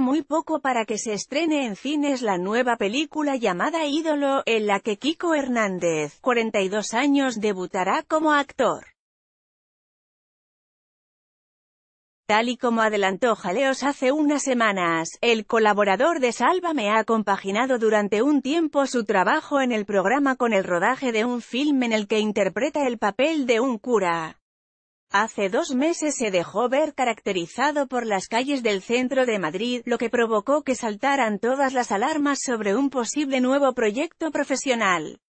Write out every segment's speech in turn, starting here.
muy poco para que se estrene en cines la nueva película llamada Ídolo, en la que Kiko Hernández, 42 años, debutará como actor. Tal y como adelantó Jaleos hace unas semanas, el colaborador de Salva me ha compaginado durante un tiempo su trabajo en el programa con el rodaje de un film en el que interpreta el papel de un cura. Hace dos meses se dejó ver caracterizado por las calles del centro de Madrid, lo que provocó que saltaran todas las alarmas sobre un posible nuevo proyecto profesional.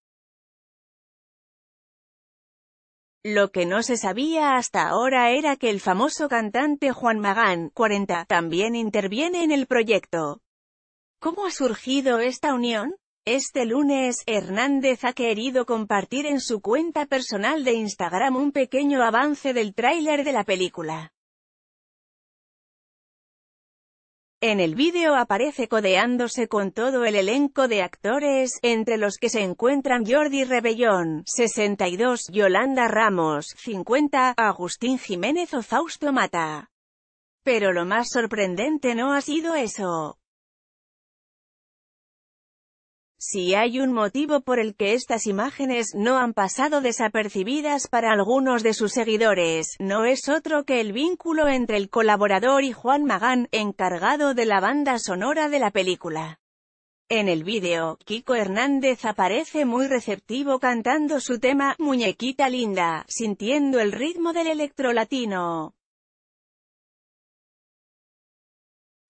Lo que no se sabía hasta ahora era que el famoso cantante Juan Magán, 40, también interviene en el proyecto. ¿Cómo ha surgido esta unión? Este lunes, Hernández ha querido compartir en su cuenta personal de Instagram un pequeño avance del tráiler de la película. En el vídeo aparece codeándose con todo el elenco de actores, entre los que se encuentran Jordi Rebellón, 62, Yolanda Ramos, 50, Agustín Jiménez o Fausto Mata. Pero lo más sorprendente no ha sido eso. Si hay un motivo por el que estas imágenes no han pasado desapercibidas para algunos de sus seguidores, no es otro que el vínculo entre el colaborador y Juan Magán, encargado de la banda sonora de la película. En el vídeo, Kiko Hernández aparece muy receptivo cantando su tema, Muñequita Linda, sintiendo el ritmo del electrolatino.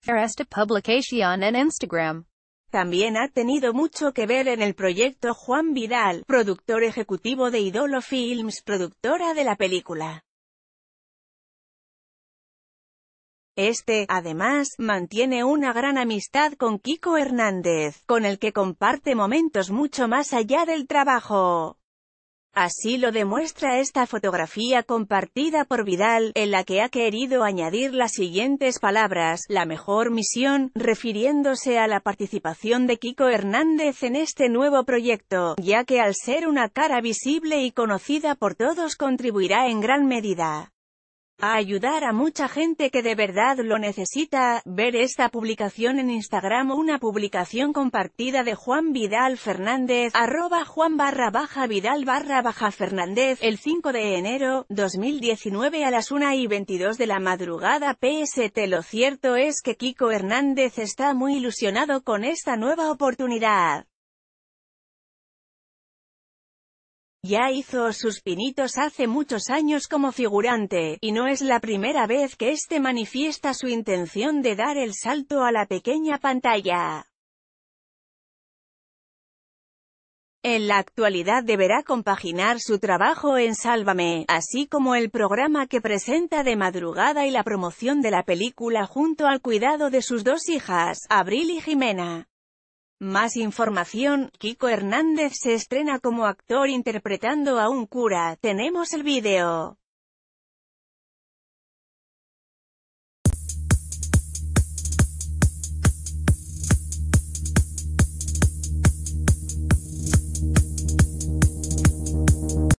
latino. También ha tenido mucho que ver en el proyecto Juan Vidal, productor ejecutivo de Idolo Films, productora de la película. Este, además, mantiene una gran amistad con Kiko Hernández, con el que comparte momentos mucho más allá del trabajo. Así lo demuestra esta fotografía compartida por Vidal, en la que ha querido añadir las siguientes palabras, la mejor misión, refiriéndose a la participación de Kiko Hernández en este nuevo proyecto, ya que al ser una cara visible y conocida por todos contribuirá en gran medida a ayudar a mucha gente que de verdad lo necesita, ver esta publicación en Instagram una publicación compartida de Juan Vidal Fernández, arroba Juan barra baja Vidal barra baja Fernández, el 5 de enero, 2019 a las 1 y 22 de la madrugada PST Lo cierto es que Kiko Hernández está muy ilusionado con esta nueva oportunidad. Ya hizo sus pinitos hace muchos años como figurante, y no es la primera vez que este manifiesta su intención de dar el salto a la pequeña pantalla. En la actualidad deberá compaginar su trabajo en Sálvame, así como el programa que presenta de madrugada y la promoción de la película junto al cuidado de sus dos hijas, Abril y Jimena. Más información, Kiko Hernández se estrena como actor interpretando a un cura, tenemos el video.